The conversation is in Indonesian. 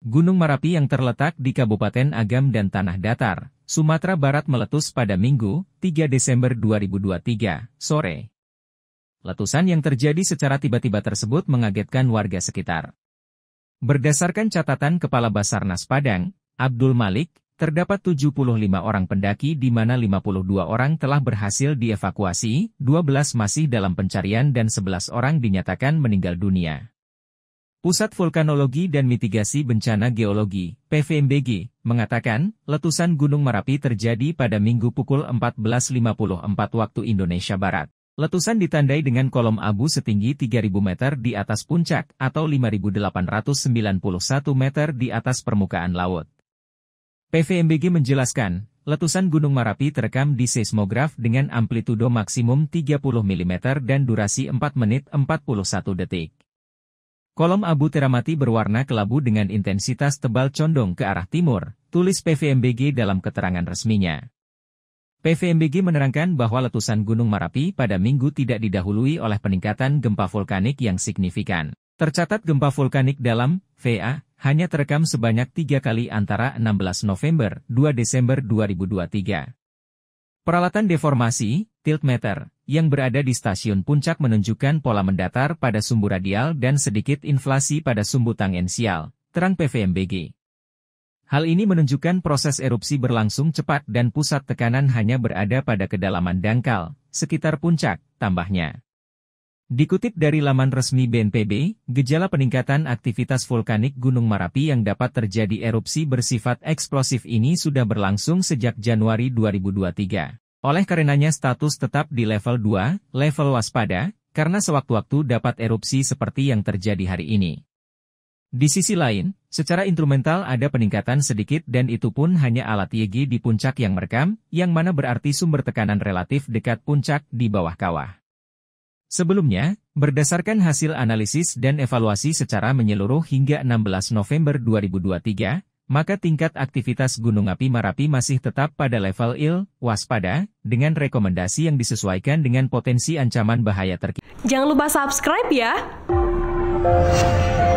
Gunung Merapi yang terletak di Kabupaten Agam dan Tanah Datar, Sumatera Barat meletus pada Minggu, 3 Desember 2023, sore. Letusan yang terjadi secara tiba-tiba tersebut mengagetkan warga sekitar. Berdasarkan catatan Kepala Basarnas Padang, Abdul Malik, terdapat 75 orang pendaki di mana 52 orang telah berhasil dievakuasi, 12 masih dalam pencarian dan 11 orang dinyatakan meninggal dunia. Pusat Vulkanologi dan Mitigasi Bencana Geologi, PVMBG, mengatakan, letusan Gunung Merapi terjadi pada Minggu pukul 14.54 waktu Indonesia Barat. Letusan ditandai dengan kolom abu setinggi 3.000 meter di atas puncak atau 5.891 meter di atas permukaan laut. PVMBG menjelaskan, letusan Gunung Merapi terekam di seismograf dengan amplitudo maksimum 30 mm dan durasi 4 menit 41 detik. Kolom abu teramati berwarna kelabu dengan intensitas tebal condong ke arah timur, tulis PVMBG dalam keterangan resminya. PVMBG menerangkan bahwa letusan Gunung Marapi pada minggu tidak didahului oleh peningkatan gempa vulkanik yang signifikan. Tercatat gempa vulkanik dalam VA hanya terekam sebanyak tiga kali antara 16 November 2 Desember 2023. Peralatan deformasi, tiltmeter, yang berada di stasiun puncak menunjukkan pola mendatar pada sumbu radial dan sedikit inflasi pada sumbu tangensial, terang PVMBG. Hal ini menunjukkan proses erupsi berlangsung cepat dan pusat tekanan hanya berada pada kedalaman dangkal, sekitar puncak, tambahnya. Dikutip dari laman resmi BNPB, gejala peningkatan aktivitas vulkanik Gunung Marapi yang dapat terjadi erupsi bersifat eksplosif ini sudah berlangsung sejak Januari 2023. Oleh karenanya status tetap di level 2, level waspada, karena sewaktu-waktu dapat erupsi seperti yang terjadi hari ini. Di sisi lain, secara instrumental ada peningkatan sedikit dan itu pun hanya alat YG di puncak yang merekam, yang mana berarti sumber tekanan relatif dekat puncak di bawah kawah. Sebelumnya, berdasarkan hasil analisis dan evaluasi secara menyeluruh hingga 16 November 2023, maka tingkat aktivitas Gunung Api Marapi masih tetap pada level IL, waspada, dengan rekomendasi yang disesuaikan dengan potensi ancaman bahaya terkini. Jangan lupa subscribe ya!